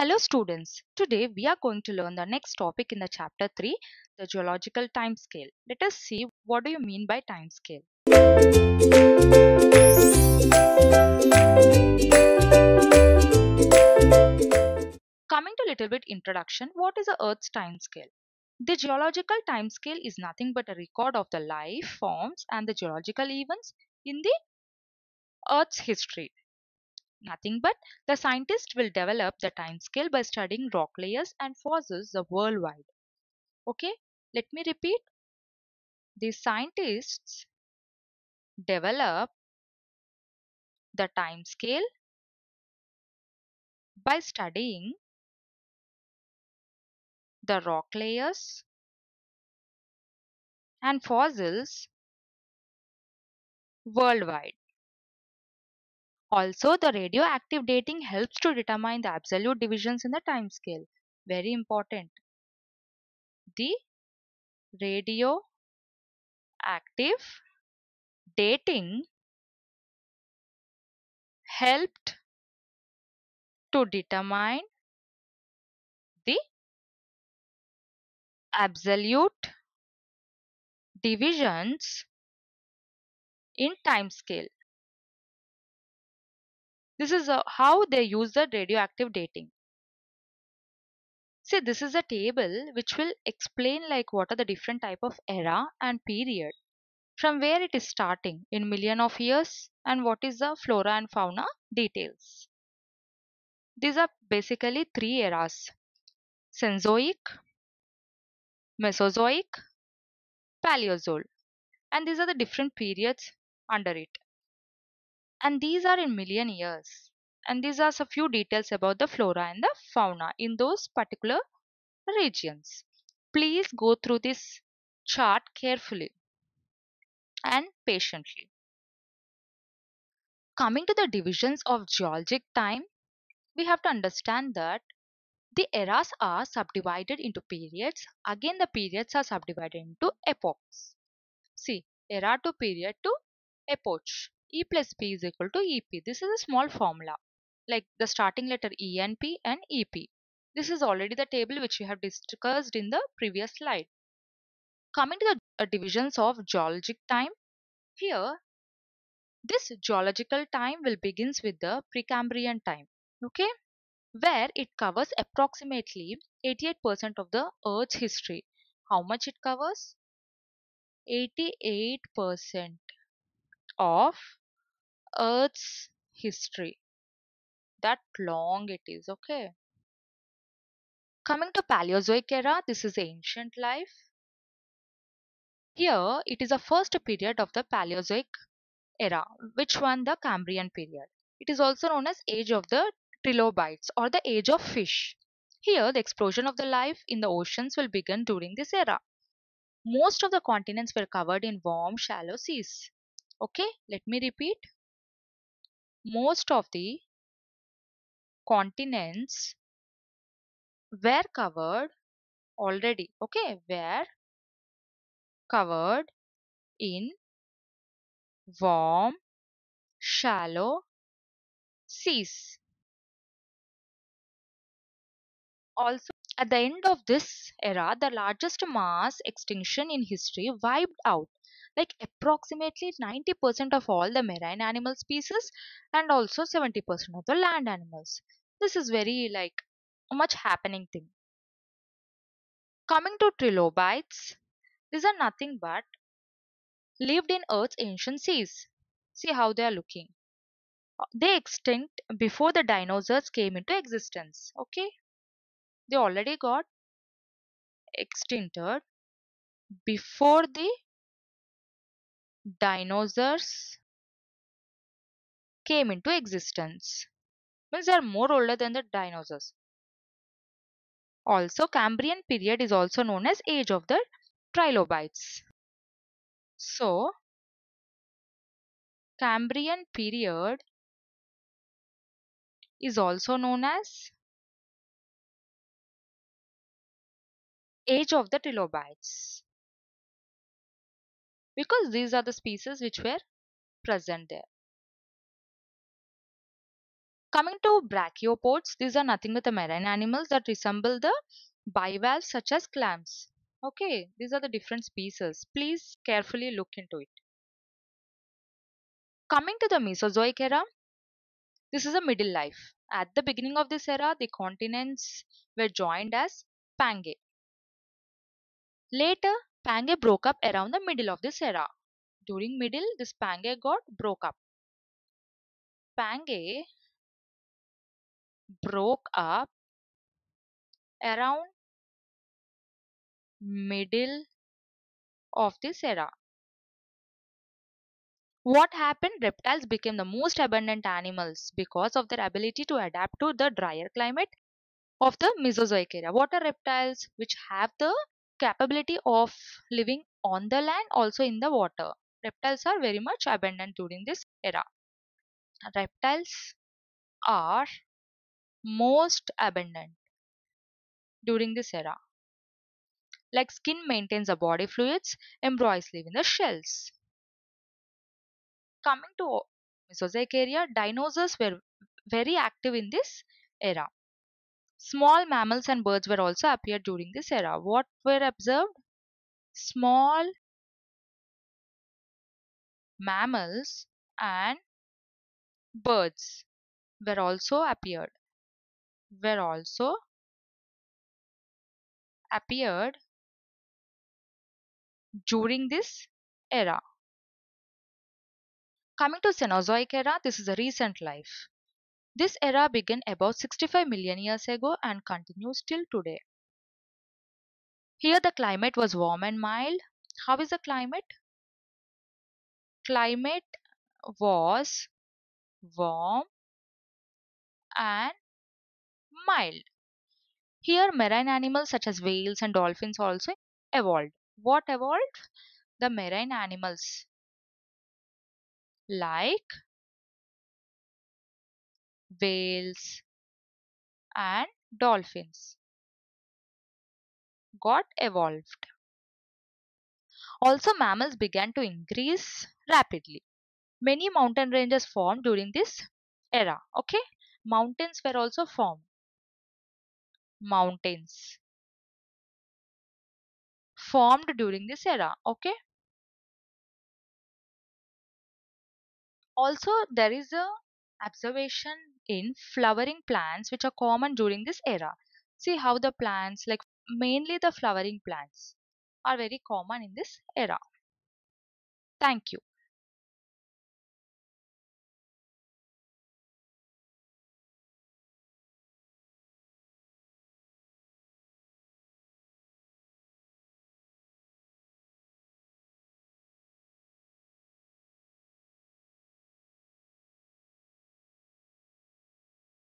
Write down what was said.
Hello students, today we are going to learn the next topic in the chapter 3, the geological time scale. Let us see what do you mean by time scale. Coming to little bit introduction, what is the Earth's time scale? The geological time scale is nothing but a record of the life forms and the geological events in the Earth's history. Nothing but the scientist will develop the time scale by studying rock layers and fossils worldwide. Okay, let me repeat. The scientists develop the time scale by studying the rock layers and fossils worldwide. Also, the radioactive dating helps to determine the absolute divisions in the time scale. Very important. The radioactive dating helped to determine the absolute divisions in time scale. This is uh, how they use the radioactive dating. See, this is a table which will explain like what are the different type of era and period. From where it is starting in million of years and what is the flora and fauna details. These are basically three eras. Cenozoic, Mesozoic, Paleozoic. And these are the different periods under it and these are in million years and these are a few details about the flora and the fauna in those particular regions please go through this chart carefully and patiently coming to the divisions of geologic time we have to understand that the eras are subdivided into periods again the periods are subdivided into epochs see era to period to epoch E plus P is equal to EP. This is a small formula like the starting letter E and P and EP. This is already the table which we have discussed in the previous slide. Coming to the uh, divisions of geologic time, here this geological time will begins with the Precambrian time, okay, where it covers approximately 88% of the Earth's history. How much it covers? 88% of Earth's history. That long it is, okay? Coming to Paleozoic era, this is ancient life. Here, it is the first period of the Paleozoic era, which one the Cambrian period. It is also known as age of the trilobites or the age of fish. Here, the explosion of the life in the oceans will begin during this era. Most of the continents were covered in warm, shallow seas. Okay, let me repeat most of the continents were covered already okay were covered in warm shallow seas also at the end of this era the largest mass extinction in history wiped out like approximately 90% of all the marine animal species and also 70% of the land animals. This is very like much happening thing. Coming to trilobites, these are nothing but lived in Earth's ancient seas. See how they are looking. Uh, they extinct before the dinosaurs came into existence. Okay, they already got extincted before the dinosaurs came into existence. Means they are more older than the dinosaurs. Also, Cambrian period is also known as age of the trilobites. So, Cambrian period is also known as age of the trilobites because these are the species which were present there. Coming to brachiopods, these are nothing but the marine animals that resemble the bivalves such as clams. Okay, these are the different species. Please carefully look into it. Coming to the Mesozoic era, this is a middle life. At the beginning of this era, the continents were joined as Pangaea. Later, Pange broke up around the middle of this era. During middle, this Pange got broke up. Pange broke up around middle of this era. What happened? Reptiles became the most abundant animals because of their ability to adapt to the drier climate of the Mesozoic era. What are reptiles? Which have the capability of living on the land also in the water. Reptiles are very much abundant during this era. Reptiles are most abundant during this era. Like skin maintains the body fluids, embryos live in the shells. Coming to Mesozoic area, dinosaurs were very active in this era. Small mammals and birds were also appeared during this era. What were observed? Small mammals and birds were also appeared were also appeared during this era coming to cenozoic era this is a recent life this era began about 65 million years ago and continues till today. Here the climate was warm and mild. How is the climate? Climate was warm and mild. Here marine animals such as whales and dolphins also evolved. What evolved? The marine animals like whales and dolphins got evolved. Also mammals began to increase rapidly. Many mountain ranges formed during this era. Okay. Mountains were also formed. Mountains formed during this era. Okay. Also there is a observation in flowering plants which are common during this era. See how the plants like mainly the flowering plants are very common in this era. Thank you.